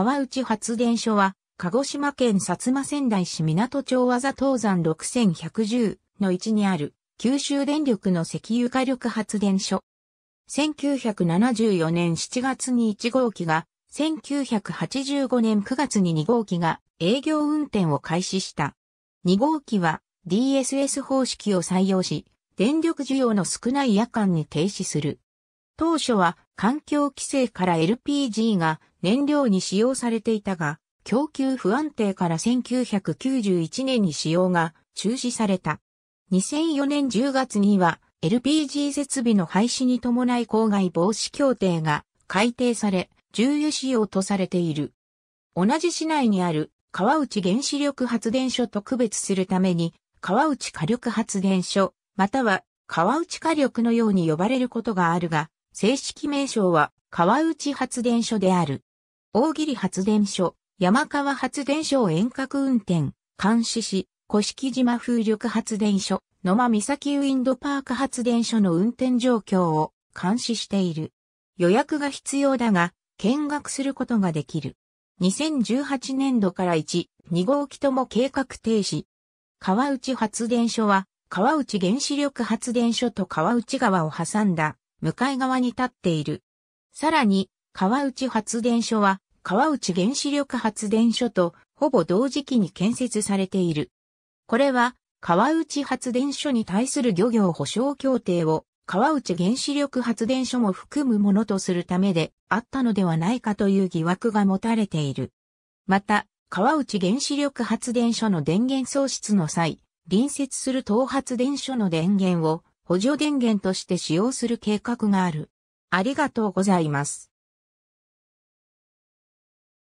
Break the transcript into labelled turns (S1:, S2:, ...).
S1: 川内発電所は、鹿児島県薩摩仙台市港町わざ東山6110の位置にある、九州電力の石油火力発電所。1974年7月に1号機が、1985年9月に2号機が営業運転を開始した。2号機は DSS 方式を採用し、電力需要の少ない夜間に停止する。当初は環境規制から LPG が燃料に使用されていたが、供給不安定から1991年に使用が中止された。2004年10月には LPG 設備の廃止に伴い郊外防止協定が改定され、重油使用とされている。同じ市内にある川内原子力発電所と区別するために、川内火力発電所、または川内火力のように呼ばれることがあるが、正式名称は川内発電所である。大霧発電所、山川発電所を遠隔運転、監視し、古式島風力発電所、野間岬ウィンドパーク発電所の運転状況を監視している。予約が必要だが、見学することができる。2018年度から1、2号機とも計画停止。川内発電所は、川内原子力発電所と川内川を挟んだ、向かい側に立っている。さらに、川内発電所は、川内原子力発電所とほぼ同時期に建設されている。これは、川内発電所に対する漁業保障協定を川内原子力発電所も含むものとするためであったのではないかという疑惑が持たれている。また、川内原子力発電所の電源喪失の際、隣接する東発電所の電源を補助電源として使用する計画がある。ありがとうございます。